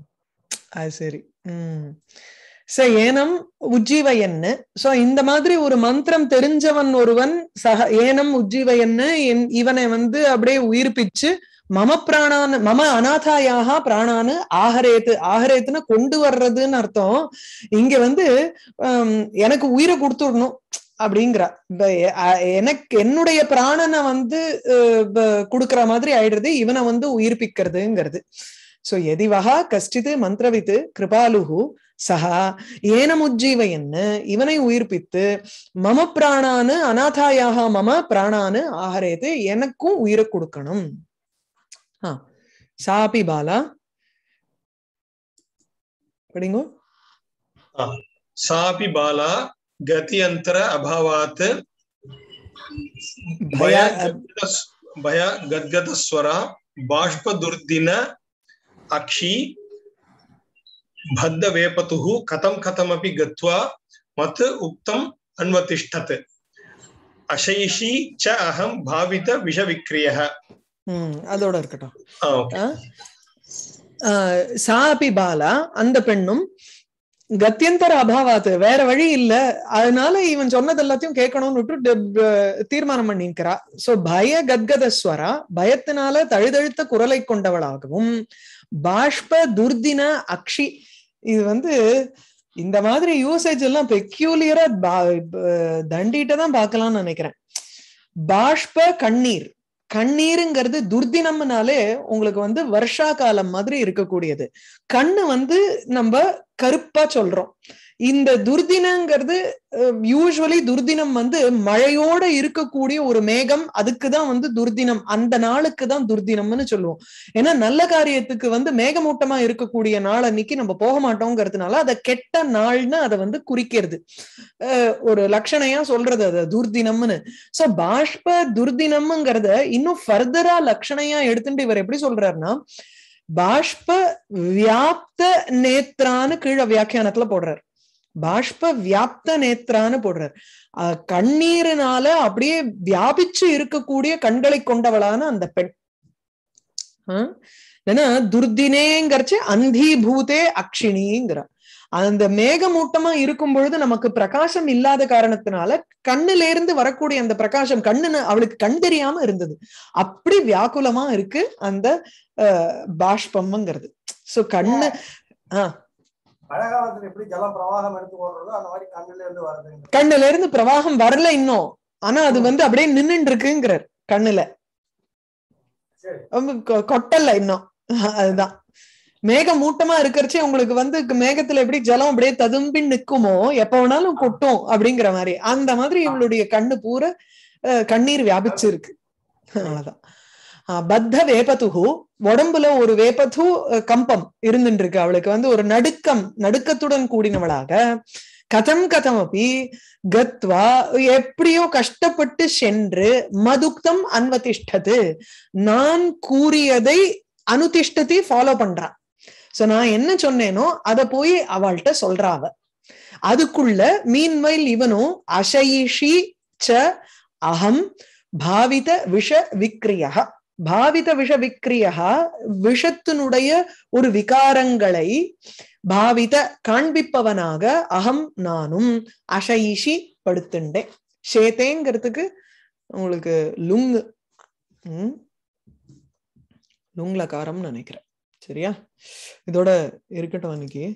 அது சரி உம் ச ஏனம் உஜ்ஜீவ என்ன சோ இந்த மாதிரி ஒரு மந்திரம் தெரிஞ்சவன் ஒருவன் சக ஏனம் உஜ்ஜீவ என்ன இவனை வந்து அப்படியே உயிர்ப்பிச்சு மம பிராணான் மம அநாதாயாக பிராணானு ஆகரேத்து ஆகரேத்துன்னு கொண்டு வர்றதுன்னு அர்த்தம் இங்க வந்து எனக்கு உயிரை கொடுத்துடணும் அப்படிங்கிற எனக்கு என்னுடைய பிராணனை வந்து கொடுக்கற மாதிரி ஆயிடுறது இவனை வந்து உயிர்ப்பிக்கிறதுங்கிறது சோ எதிவகா கஷ்டித்து மந்திரவித்து கிருபாலுகு சஹா ஏனமுஜ்ஜீவையன்னு இவனை உயிர்ப்பித்து மம பிராணானு அநாதாயாக மம பிராணானு ஆகரேது எனக்கும் உயிரை கொடுக்கணும் சாபி பாலா படிங்கோ சாபி பாலா गति अंतर अभाव भया गदगद स्वर बाष्प दुर्दीन अक्षी भद्द वेपतुः कथम कथमपि गत्वा मत उक्तम अन्वतिष्ठत அசைஷி च अहम भावित विष विक्रिय அதோட இருக்கட்டும் பாலா அந்த பெண்ணும் கத்தியந்தர அபாவாது வேற வழி இல்ல அதனால இவன் சொன்னது எல்லாத்தையும் கேட்கணும்னு விட்டு தீர்மானம் பண்ணிக்கிறா சோ பய கத்கதஸ்வரா பயத்தினால தழுதழுத்த குரலை கொண்டவளாகவும் பாஷ்ப துர்தின அக்ஷி இது வந்து இந்த மாதிரி யூசேஜ் எல்லாம் பெக்யூலியரா தண்டிட்டதான் பாக்கலாம்னு நினைக்கிறேன் பாஷ்ப கண்ணீர் கண்ணீருங்கிறது துர்தினம்னாலே உங்களுக்கு வந்து வருஷா காலம் மாதிரி இருக்கக்கூடியது கண்ணு வந்து நம்ம கருப்பா சொல்றோம் இந்த துர்தினங்கிறது யூஸ்வலி துர்தினம் வந்து மழையோட இருக்கக்கூடிய ஒரு மேகம் அதுக்குதான் வந்து துர்தினம் அந்த நாளுக்கு தான் துர்தினம்னு சொல்லுவோம் ஏன்னா நல்ல காரியத்துக்கு வந்து மேகமூட்டமா இருக்கக்கூடிய நாள் அன்னைக்கு நம்ம போக மாட்டோங்கிறதுனால அதை கெட்ட நாள்னு அதை வந்து குறிக்கிறது ஒரு லட்சணையா சொல்றது அது துர்தினம்னு சோ பாஷ்ப துர்தினம்ங்கிறத இன்னும் ஃபர்தரா லட்சணையா எடுத்துட்டு இவர் எப்படி சொல்றாருன்னா பாஷ்ப வியாப்த நேத்ரான்னு கீழே வியாக்கியானத்துல போடுறாரு பாஷ்ப வியாப்த நேத்ரான்னு போடுறார் கண்ணீரினால அப்படியே வியாபிச்சு இருக்கக்கூடிய கண்களை கொண்டவளான அந்த பெண் ஏன்னா துர்தினேங்கிறச்சு பூதே அக்ஷிணிங்கிற அந்த மேகமூட்டமா இருக்கும் பொழுது நமக்கு பிரகாசம் இல்லாத காரணத்தினால கண்ணுல இருந்து வரக்கூடிய அந்த பிரகாசம் கண்ணுன்னு அவளுக்கு கண் தெரியாம இருந்தது அப்படி வியாக்குலமா இருக்கு அந்த பாஷ்பம்ங்கிறது சோ கண்ணு ஆஹ் மழை எப்படி ஜலம் பிரவாகம் எடுத்து அந்த மாதிரி கண்ணுல இருந்து வருது கண்ணுல இருந்து பிரவாகம் வரல இன்னும் ஆனா அது வந்து அப்படியே நின்னு இருக்குங்கிறார் கண்ணுல கொட்டல்ல இன்னும் அதுதான் மேகம் மூட்டமா இருக்கிறச்சே உங்களுக்கு வந்து மேகத்துல எப்படி ஜலம் அப்படியே ததும்பி நிக்குமோ எப்ப வேணாலும் கொட்டும் அப்படிங்கிற மாதிரி அந்த மாதிரி இவளுடைய கண்ணு பூரா கண்ணீர் வியாபிச்சிருக்கு அவ்வளவுதான் பத்த வேபத்துகு உடம்புல ஒரு வேபத்து கம்பம் இருந்துட்டு இருக்கு அவளுக்கு வந்து ஒரு நடுக்கம் நடுக்கத்துடன் கூடினவளாக கதம் கதம் அப்படி கத்வா எப்படியோ கஷ்டப்பட்டு சென்று மதுக்தம் அன்வதிஷ்டது நான் கூறியதை அனுதிஷ்டத்தை ஃபாலோ பண்றான் சோ நான் என்ன சொன்னேனோ அத போய் அவள்கிட்ட சொல்றாவ அதுக்குள்ள மீன்மைல் இவனும் அசயிஷி ச அகம் பாவித விஷ விக்ரியா பாவித விஷ விக்ரியா விஷத்தினுடைய ஒரு விகாரங்களை பாவித காண்பிப்பவனாக அகம் நானும் அசைஷி படுத்துண்டேன் சேத்தேங்கிறதுக்கு உங்களுக்கு லுங் லுங்ல காரம்னு நினைக்கிறேன் சரியா இதோட இருக்கட்டும் அன்னைக்கு